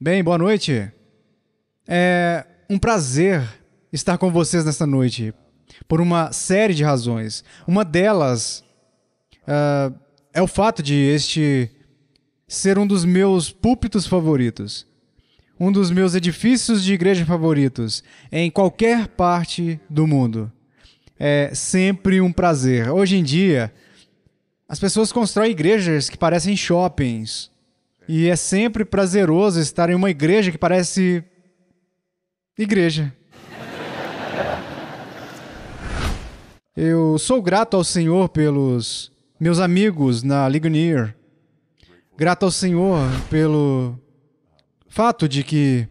Bem, boa noite. É um prazer estar com vocês nesta noite, por uma série de razões. Uma delas uh, é o fato de este ser um dos meus púlpitos favoritos, um dos meus edifícios de igreja favoritos, em qualquer parte do mundo. É sempre um prazer. Hoje em dia, as pessoas constroem igrejas que parecem shoppings e é sempre prazeroso estar em uma igreja que parece. igreja. Eu sou grato ao Senhor pelos meus amigos na Ligonier. Grato ao Senhor pelo fato de que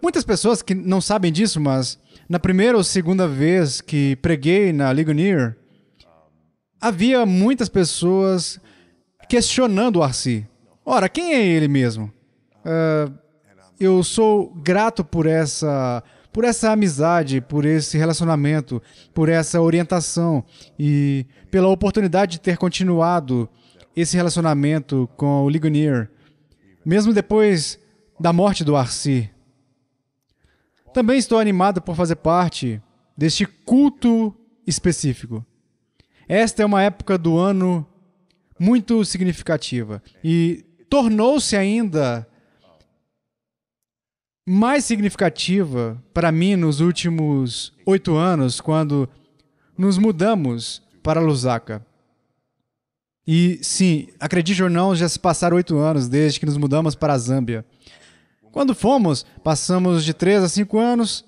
muitas pessoas que não sabem disso, mas na primeira ou segunda vez que preguei na Ligonier, havia muitas pessoas questionando o Arci. Ora, quem é ele mesmo? Uh, eu sou grato por essa, por essa amizade, por esse relacionamento, por essa orientação e pela oportunidade de ter continuado esse relacionamento com o Ligonier, mesmo depois da morte do arsi Também estou animado por fazer parte deste culto específico. Esta é uma época do ano muito significativa e tornou-se ainda mais significativa para mim nos últimos oito anos, quando nos mudamos para Lusaka. E sim, acredite ou não, já se passaram oito anos desde que nos mudamos para a Zâmbia. Quando fomos, passamos de três a cinco anos.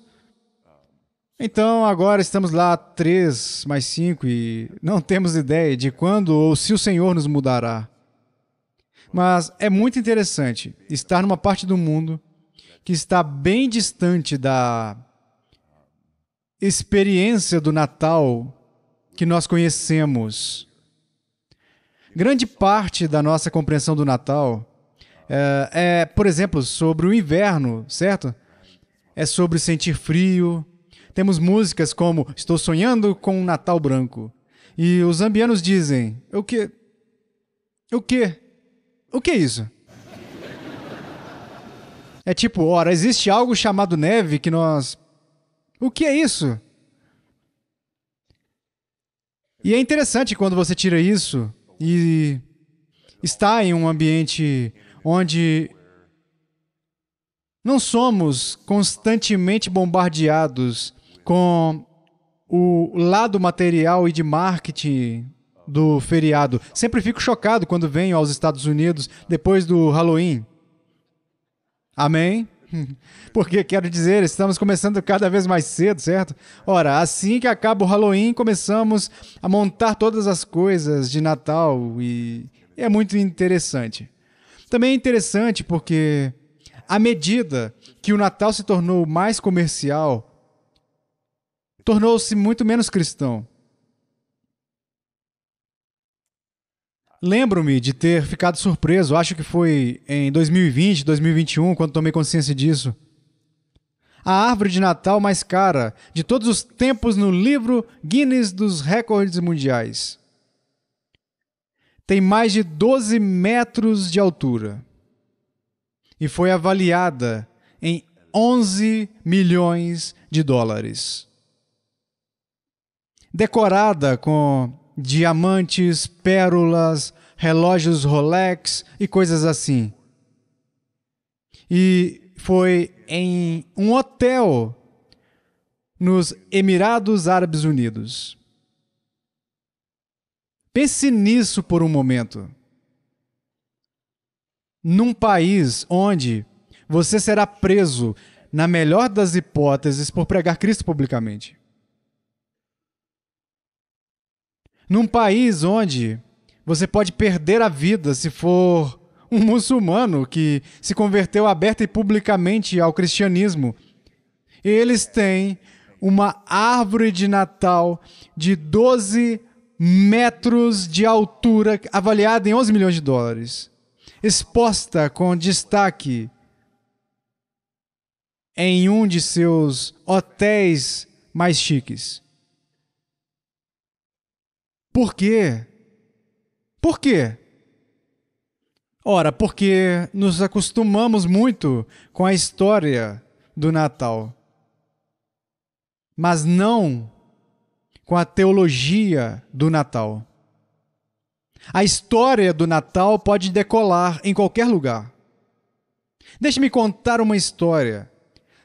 Então agora estamos lá três mais cinco e não temos ideia de quando ou se o Senhor nos mudará. Mas é muito interessante estar numa parte do mundo que está bem distante da experiência do Natal que nós conhecemos. Grande parte da nossa compreensão do Natal é, é, por exemplo, sobre o inverno, certo? É sobre sentir frio. Temos músicas como Estou sonhando com um Natal branco. E os zambianos dizem: O que? O que? O que é isso? É tipo, ora, existe algo chamado neve que nós. O que é isso? E é interessante quando você tira isso e está em um ambiente onde não somos constantemente bombardeados com o lado material e de marketing do feriado. Sempre fico chocado quando venho aos Estados Unidos depois do Halloween. Amém? Porque quero dizer, estamos começando cada vez mais cedo, certo? Ora, assim que acaba o Halloween, começamos a montar todas as coisas de Natal e é muito interessante. Também é interessante porque, à medida que o Natal se tornou mais comercial, tornou-se muito menos cristão. Lembro-me de ter ficado surpreso, acho que foi em 2020, 2021, quando tomei consciência disso. A árvore de Natal mais cara de todos os tempos no livro Guinness dos Recordes Mundiais. Tem mais de 12 metros de altura e foi avaliada em 11 milhões de dólares. Decorada com diamantes, pérolas, relógios Rolex e coisas assim. E foi em um hotel nos Emirados Árabes Unidos. Pense nisso por um momento. Num país onde você será preso, na melhor das hipóteses, por pregar Cristo publicamente. num país onde você pode perder a vida se for um muçulmano que se converteu aberta e publicamente ao cristianismo. Eles têm uma árvore de Natal de 12 metros de altura, avaliada em 11 milhões de dólares, exposta com destaque em um de seus hotéis mais chiques. Por quê? Por quê? Ora, porque nos acostumamos muito com a história do Natal, mas não com a teologia do Natal. A história do Natal pode decolar em qualquer lugar. Deixe-me contar uma história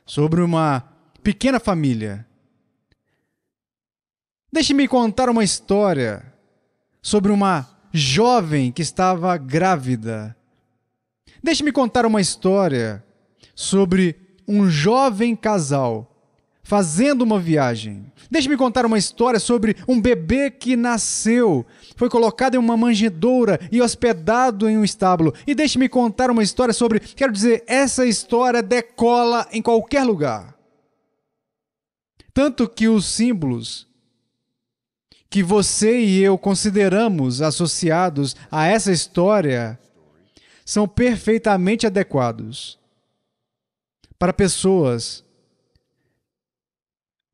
sobre uma pequena família Deixe-me contar uma história sobre uma jovem que estava grávida. Deixe-me contar uma história sobre um jovem casal fazendo uma viagem. Deixe-me contar uma história sobre um bebê que nasceu, foi colocado em uma manjedoura e hospedado em um estábulo. E deixe-me contar uma história sobre, quero dizer, essa história decola em qualquer lugar. Tanto que os símbolos que você e eu consideramos associados a essa história são perfeitamente adequados para pessoas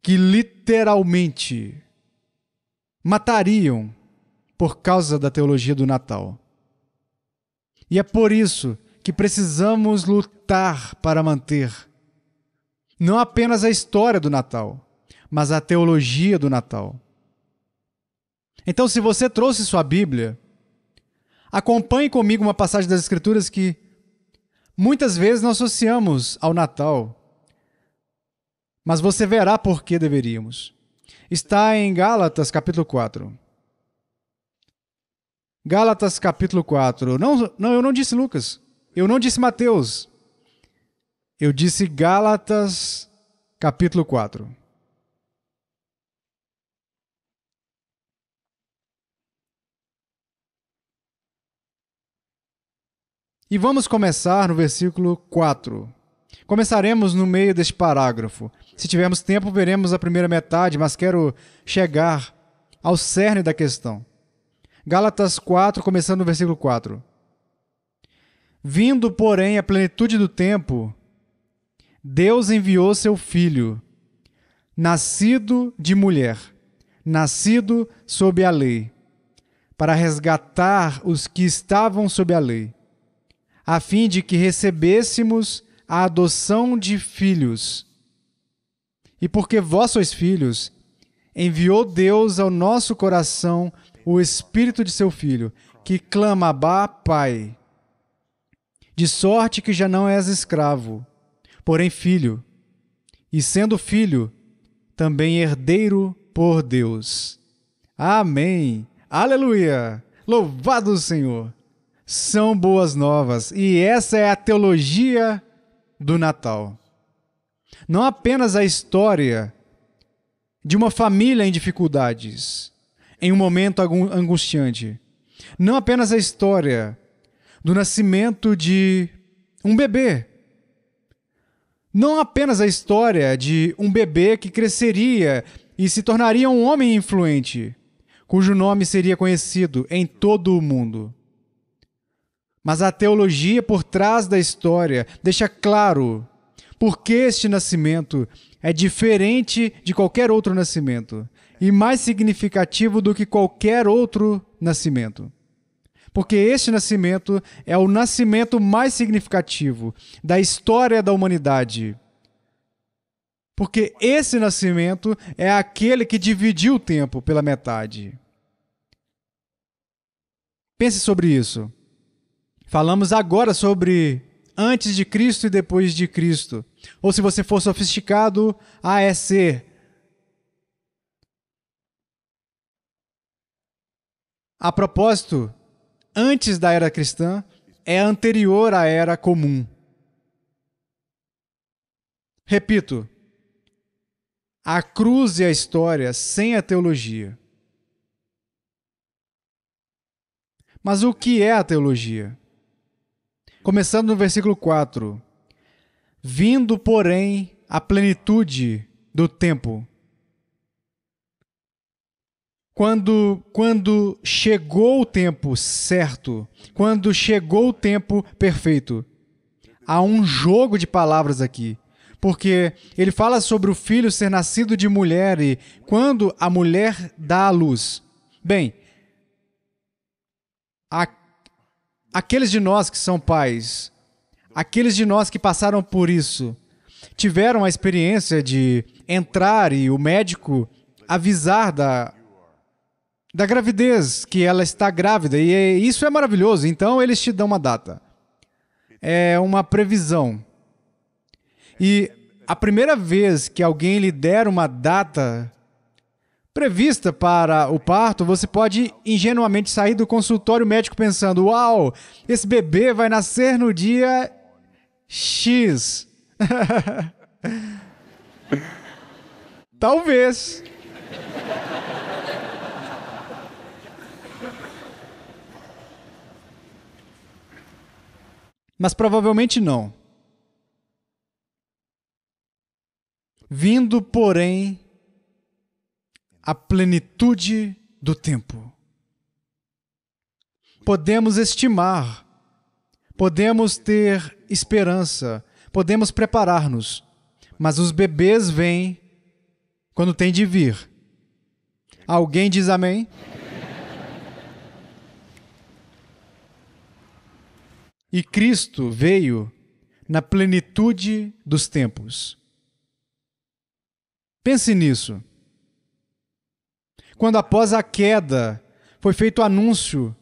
que literalmente matariam por causa da teologia do Natal. E é por isso que precisamos lutar para manter não apenas a história do Natal, mas a teologia do Natal. Então, se você trouxe sua Bíblia, acompanhe comigo uma passagem das Escrituras que muitas vezes nós associamos ao Natal. Mas você verá por que deveríamos. Está em Gálatas, capítulo 4. Gálatas, capítulo 4. Não, não, eu não disse Lucas. Eu não disse Mateus. Eu disse Gálatas, capítulo 4. E vamos começar no versículo 4. Começaremos no meio deste parágrafo. Se tivermos tempo, veremos a primeira metade, mas quero chegar ao cerne da questão. Gálatas 4, começando no versículo 4. Vindo, porém, a plenitude do tempo, Deus enviou seu filho, nascido de mulher, nascido sob a lei, para resgatar os que estavam sob a lei a fim de que recebêssemos a adoção de filhos. E porque vós sois filhos, enviou Deus ao nosso coração o Espírito de seu Filho, que clama Abá, Pai. De sorte que já não és escravo, porém filho, e sendo filho, também herdeiro por Deus. Amém. Aleluia! Louvado o Senhor! são boas novas. E essa é a teologia do Natal. Não apenas a história de uma família em dificuldades, em um momento angustiante. Não apenas a história do nascimento de um bebê. Não apenas a história de um bebê que cresceria e se tornaria um homem influente, cujo nome seria conhecido em todo o mundo. Mas a teologia por trás da história deixa claro por que este nascimento é diferente de qualquer outro nascimento e mais significativo do que qualquer outro nascimento. Porque este nascimento é o nascimento mais significativo da história da humanidade. Porque esse nascimento é aquele que dividiu o tempo pela metade. Pense sobre isso. Falamos agora sobre antes de Cristo e depois de Cristo. Ou se você for sofisticado, AEC. É a propósito, antes da era cristã é anterior à era comum. Repito, a cruz e a história sem a teologia. Mas o que é a teologia? Começando no versículo 4. Vindo, porém, a plenitude do tempo. Quando, quando chegou o tempo certo, quando chegou o tempo perfeito. Há um jogo de palavras aqui porque ele fala sobre o filho ser nascido de mulher e quando a mulher dá a luz. Bem, a aqueles de nós que são pais, aqueles de nós que passaram por isso, tiveram a experiência de entrar e o médico avisar da, da gravidez, que ela está grávida, e é, isso é maravilhoso, então eles te dão uma data. É uma previsão. E a primeira vez que alguém lhe der uma data prevista para o parto, você pode ingenuamente sair do consultório médico pensando: uau, esse bebê vai nascer no dia X. Talvez. Mas provavelmente não. Vindo, porém, a plenitude do tempo. Podemos estimar, podemos ter esperança, podemos preparar-nos, mas os bebês vêm quando tem de vir. Alguém diz amém? E Cristo veio na plenitude dos tempos. Pense nisso quando após a queda foi feito o anúncio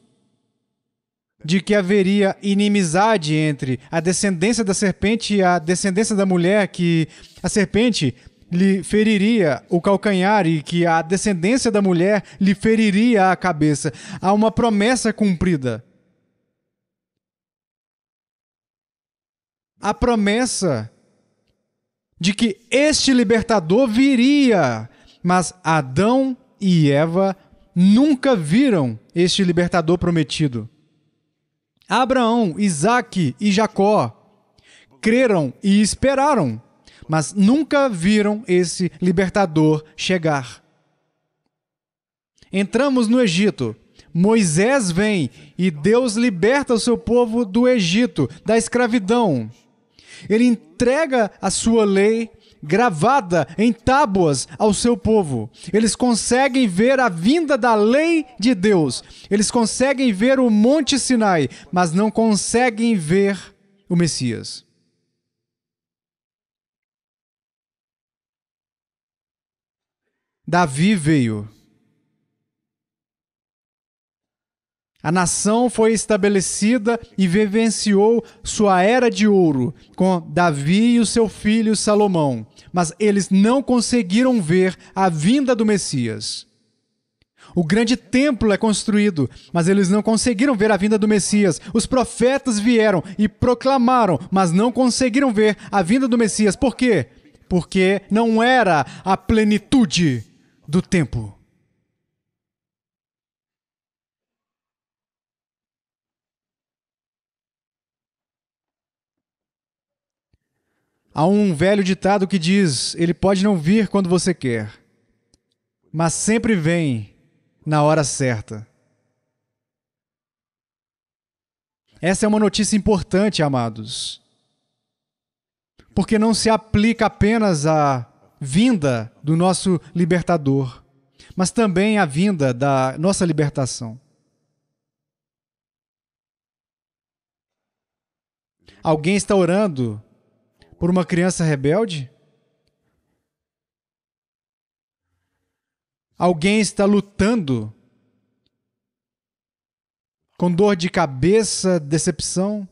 de que haveria inimizade entre a descendência da serpente e a descendência da mulher, que a serpente lhe feriria o calcanhar e que a descendência da mulher lhe feriria a cabeça. Há uma promessa cumprida. A promessa de que este libertador viria, mas Adão e Eva nunca viram este libertador prometido. Abraão, Isaque e Jacó creram e esperaram, mas nunca viram esse libertador chegar. Entramos no Egito. Moisés vem e Deus liberta o seu povo do Egito, da escravidão. Ele entrega a sua lei gravada em tábuas ao seu povo. Eles conseguem ver a vinda da lei de Deus. Eles conseguem ver o Monte Sinai, mas não conseguem ver o Messias. Davi veio A nação foi estabelecida e vivenciou sua era de ouro com Davi e o seu filho Salomão, mas eles não conseguiram ver a vinda do Messias. O grande templo é construído, mas eles não conseguiram ver a vinda do Messias. Os profetas vieram e proclamaram, mas não conseguiram ver a vinda do Messias. Por quê? Porque não era a plenitude do tempo. Há um velho ditado que diz: ele pode não vir quando você quer, mas sempre vem na hora certa. Essa é uma notícia importante, amados, porque não se aplica apenas à vinda do nosso libertador, mas também à vinda da nossa libertação. Alguém está orando por uma criança rebelde? Alguém está lutando com dor de cabeça, decepção?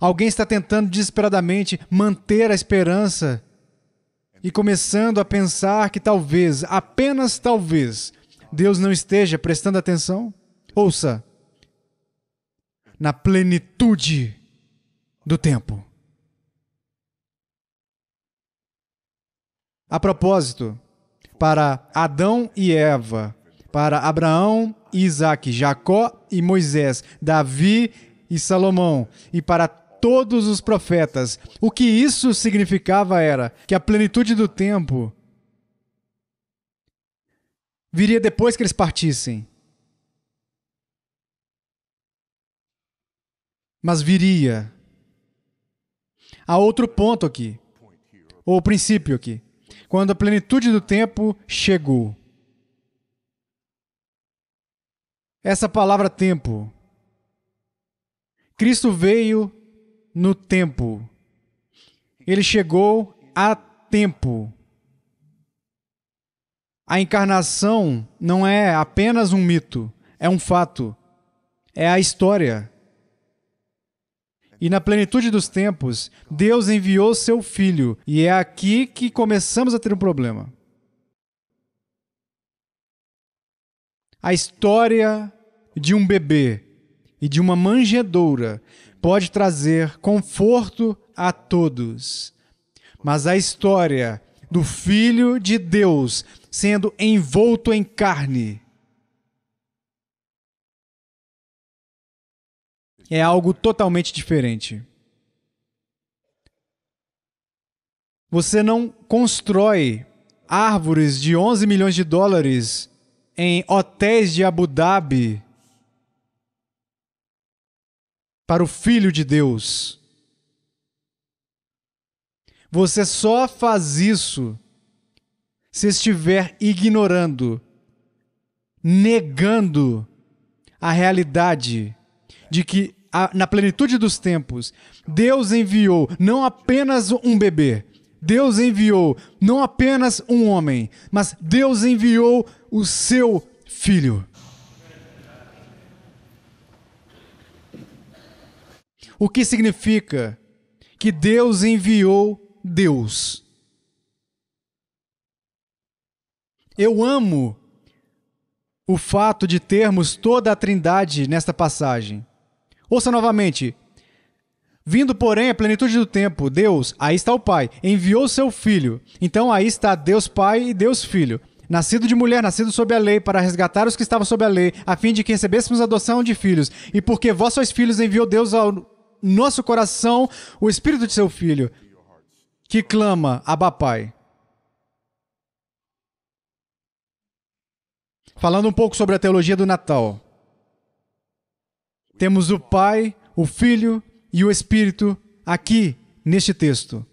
Alguém está tentando desesperadamente manter a esperança e começando a pensar que talvez, apenas talvez, Deus não esteja prestando atenção? Ouça, na plenitude do tempo. A propósito, para Adão e Eva, para Abraão e Isaac, Jacó e Moisés, Davi e Salomão, e para todos os profetas. O que isso significava era que a plenitude do tempo viria depois que eles partissem. Mas viria. Há outro ponto aqui, ou princípio aqui quando a plenitude do tempo chegou. Essa palavra tempo. Cristo veio no tempo. Ele chegou a tempo. A encarnação não é apenas um mito, é um fato, é a história. E na plenitude dos tempos, Deus enviou seu filho, e é aqui que começamos a ter um problema. A história de um bebê e de uma manjedoura pode trazer conforto a todos, mas a história do Filho de Deus sendo envolto em carne é algo totalmente diferente. Você não constrói árvores de 11 milhões de dólares em hotéis de Abu Dhabi para o Filho de Deus. Você só faz isso se estiver ignorando, negando a realidade de que a, na plenitude dos tempos, Deus enviou não apenas um bebê, Deus enviou não apenas um homem, mas Deus enviou o seu filho. O que significa que Deus enviou Deus. Eu amo o fato de termos toda a Trindade nesta passagem. Ouça novamente. Vindo, porém, a plenitude do tempo, Deus, aí está o Pai, enviou seu Filho. Então aí está Deus Pai e Deus Filho. Nascido de mulher, nascido sob a lei, para resgatar os que estavam sob a lei, a fim de que recebêssemos adoção de filhos. E porque vós sois filhos, enviou Deus ao nosso coração o Espírito de seu Filho, que clama, Abba Pai. Falando um pouco sobre a teologia do Natal. Temos o Pai, o Filho e o Espírito aqui neste texto.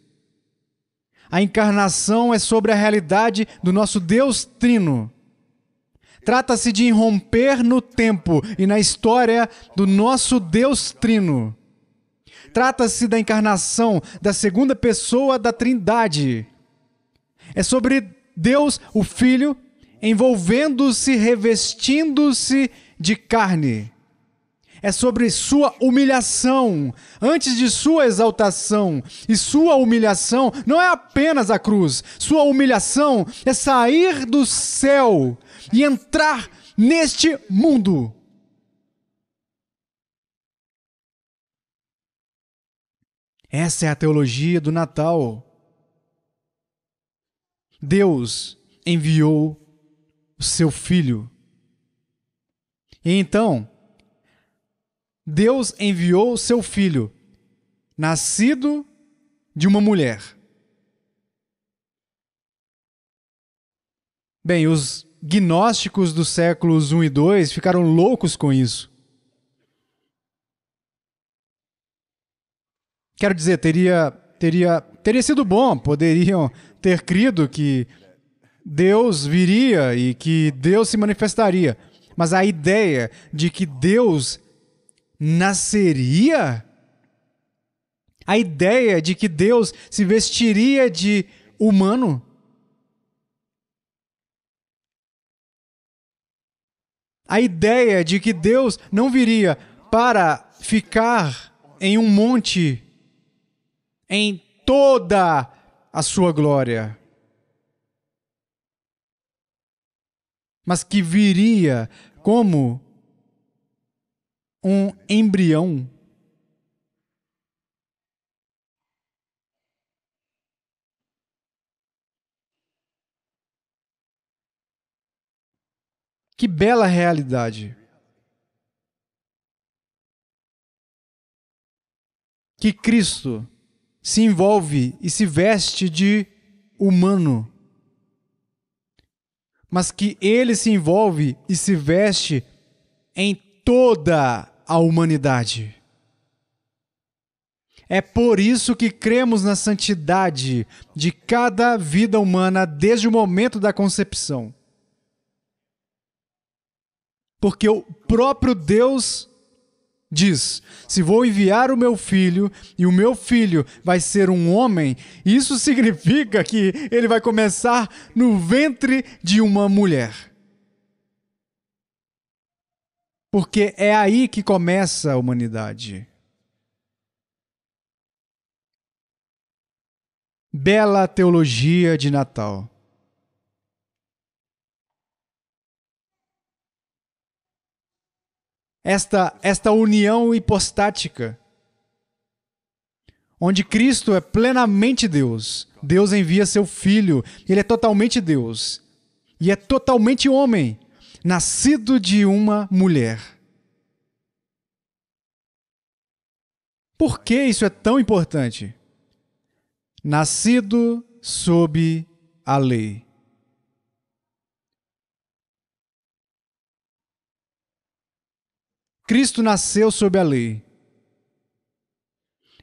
A encarnação é sobre a realidade do nosso Deus Trino. Trata-se de irromper no tempo e na história do nosso Deus Trino. Trata-se da encarnação da segunda pessoa da Trindade. É sobre Deus, o Filho, envolvendo-se, revestindo-se de carne é sobre sua humilhação, antes de sua exaltação. E sua humilhação não é apenas a cruz, sua humilhação é sair do céu e entrar neste mundo. Essa é a teologia do Natal. Deus enviou o seu filho. E então, Deus enviou seu filho, nascido de uma mulher. Bem, os gnósticos dos séculos 1 e 2 ficaram loucos com isso. Quero dizer, teria, teria, teria sido bom, poderiam ter crido que Deus viria e que Deus se manifestaria. Mas a ideia de que Deus nasceria? A ideia de que Deus se vestiria de humano? A ideia de que Deus não viria para ficar em um monte em toda a sua glória, mas que viria como um embrião Que bela realidade. Que Cristo se envolve e se veste de humano. Mas que ele se envolve e se veste em toda a humanidade. É por isso que cremos na santidade de cada vida humana desde o momento da concepção. Porque o próprio Deus diz: se vou enviar o meu filho e o meu filho vai ser um homem, isso significa que ele vai começar no ventre de uma mulher. Porque é aí que começa a humanidade. Bela teologia de Natal. Esta, esta união hipostática, onde Cristo é plenamente Deus. Deus envia seu Filho, ele é totalmente Deus e é totalmente homem nascido de uma mulher. Por que isso é tão importante? Nascido sob a lei. Cristo nasceu sob a lei.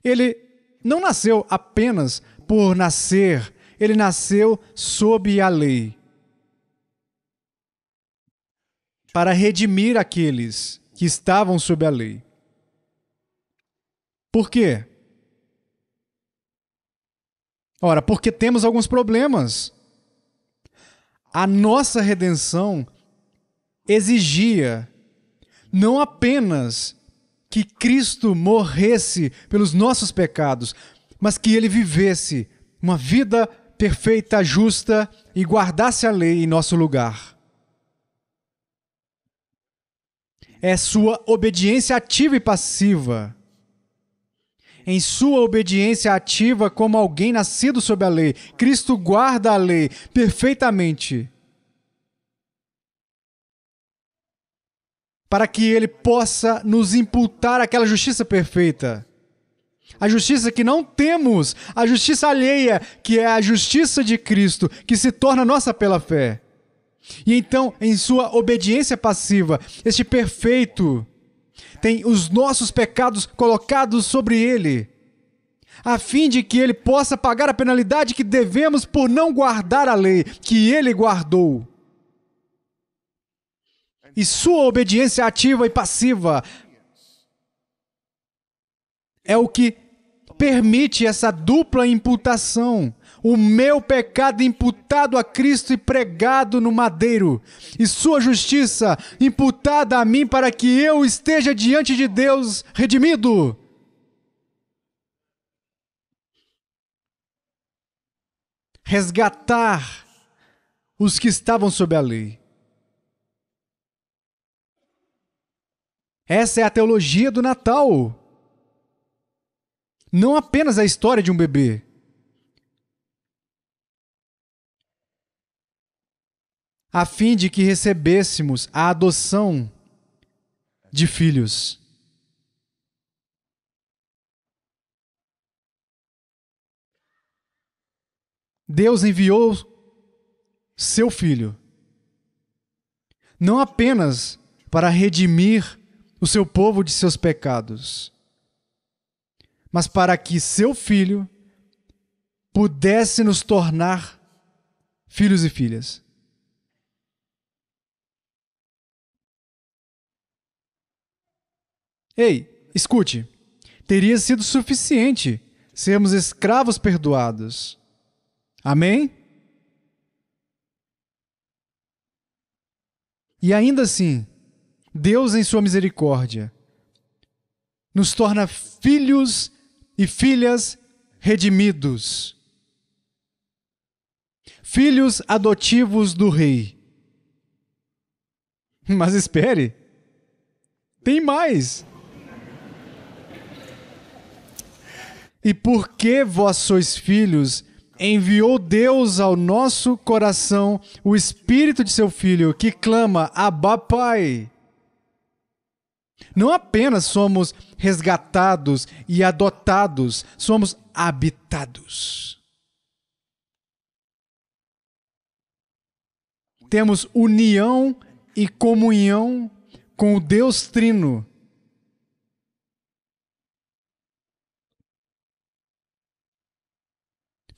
Ele não nasceu apenas por nascer, ele nasceu sob a lei. para redimir aqueles que estavam sob a lei. Por quê? Ora, porque temos alguns problemas. A nossa redenção exigia não apenas que Cristo morresse pelos nossos pecados, mas que ele vivesse uma vida perfeita, justa e guardasse a lei em nosso lugar. é sua obediência ativa e passiva. Em sua obediência ativa, como alguém nascido sob a lei, Cristo guarda a lei perfeitamente. Para que ele possa nos imputar aquela justiça perfeita. A justiça que não temos, a justiça alheia, que é a justiça de Cristo, que se torna nossa pela fé. E então, em sua obediência passiva, este perfeito tem os nossos pecados colocados sobre ele, a fim de que ele possa pagar a penalidade que devemos por não guardar a lei que ele guardou. E sua obediência ativa e passiva é o que permite essa dupla imputação o meu pecado imputado a Cristo e pregado no madeiro, e sua justiça imputada a mim para que eu esteja diante de Deus redimido. Resgatar os que estavam sob a lei. Essa é a teologia do Natal. Não apenas a história de um bebê a fim de que recebêssemos a adoção de filhos. Deus enviou seu filho, não apenas para redimir o seu povo de seus pecados, mas para que seu filho pudesse nos tornar filhos e filhas. Ei, escute. Teria sido suficiente sermos escravos perdoados. Amém? E ainda assim, Deus, em Sua misericórdia, nos torna filhos e filhas redimidos, filhos adotivos do Rei. Mas espere, tem mais! E porque vós sois filhos, enviou Deus ao nosso coração o espírito de seu filho, que clama: Abba, Pai. Não apenas somos resgatados e adotados, somos habitados. Temos união e comunhão com o Deus Trino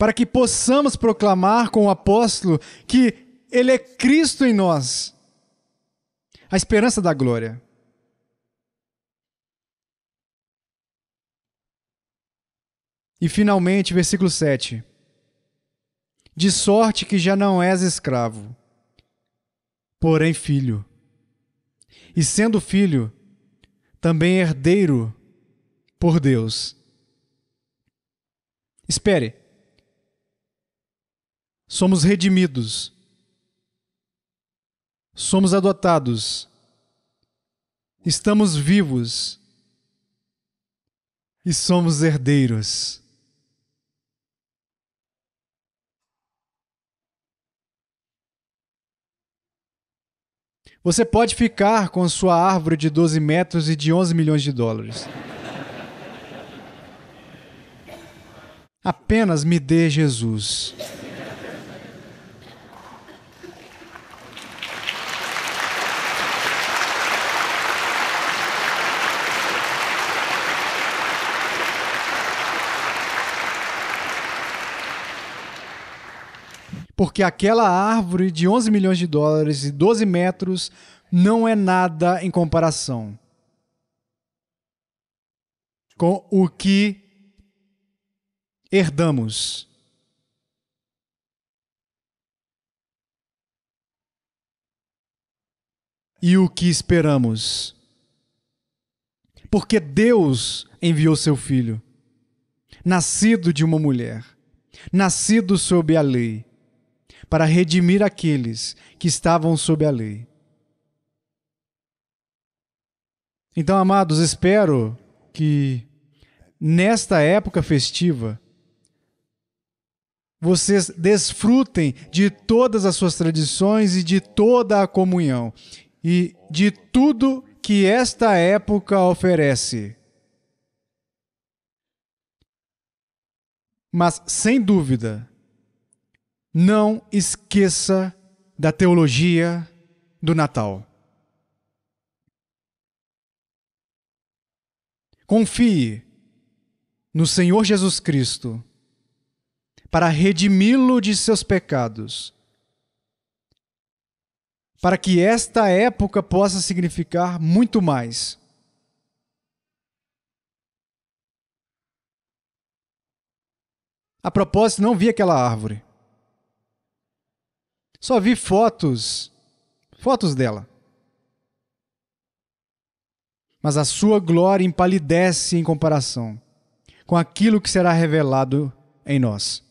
para que possamos proclamar com o apóstolo que Ele é Cristo em nós, a esperança da glória. E finalmente, versículo 7. De sorte que já não és escravo, porém filho. E sendo filho, também herdeiro por Deus. Espere. Somos redimidos. Somos adotados. Estamos vivos. E somos herdeiros. Você pode ficar com sua árvore de 12 metros e de 11 milhões de dólares. Apenas me dê Jesus. porque aquela árvore de 11 milhões de dólares e 12 metros não é nada em comparação com o que herdamos. E o que esperamos? Porque Deus enviou seu filho, nascido de uma mulher, nascido sob a lei para redimir aqueles que estavam sob a lei. Então, amados, espero que nesta época festiva vocês desfrutem de todas as suas tradições e de toda a comunhão e de tudo que esta época oferece. Mas, sem dúvida, não esqueça da teologia do Natal. Confie no Senhor Jesus Cristo para redimi-lo de seus pecados, para que esta época possa significar muito mais. A propósito, não vi aquela árvore. Só vi fotos, fotos dela. Mas a sua glória empalidece em comparação com aquilo que será revelado em nós.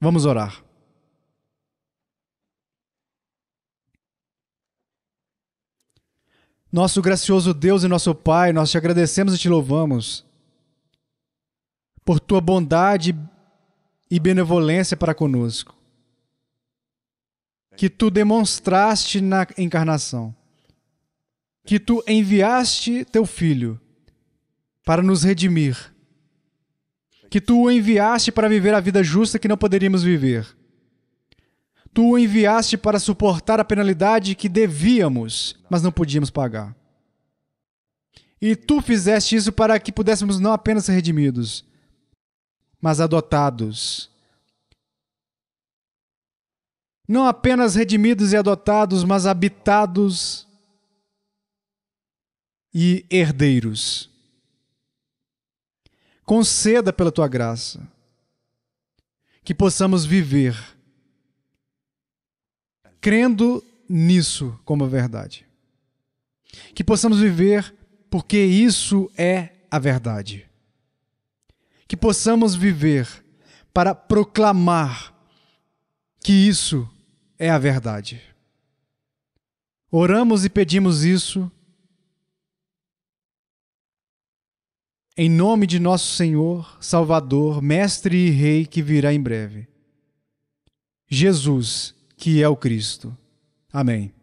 Vamos orar. Nosso gracioso Deus e nosso Pai, nós te agradecemos e te louvamos por tua bondade e benevolência para conosco que tu demonstraste na encarnação, que tu enviaste teu filho para nos redimir, que tu o enviaste para viver a vida justa que não poderíamos viver. Tu o enviaste para suportar a penalidade que devíamos, mas não podíamos pagar. E tu fizeste isso para que pudéssemos não apenas ser redimidos, mas adotados não apenas redimidos e adotados, mas habitados e herdeiros. Conceda pela tua graça que possamos viver crendo nisso como verdade. Que possamos viver porque isso é a verdade. Que possamos viver para proclamar que isso é é a verdade. Oramos e pedimos isso em nome de nosso Senhor, Salvador, Mestre e Rei que virá em breve. Jesus, que é o Cristo. Amém.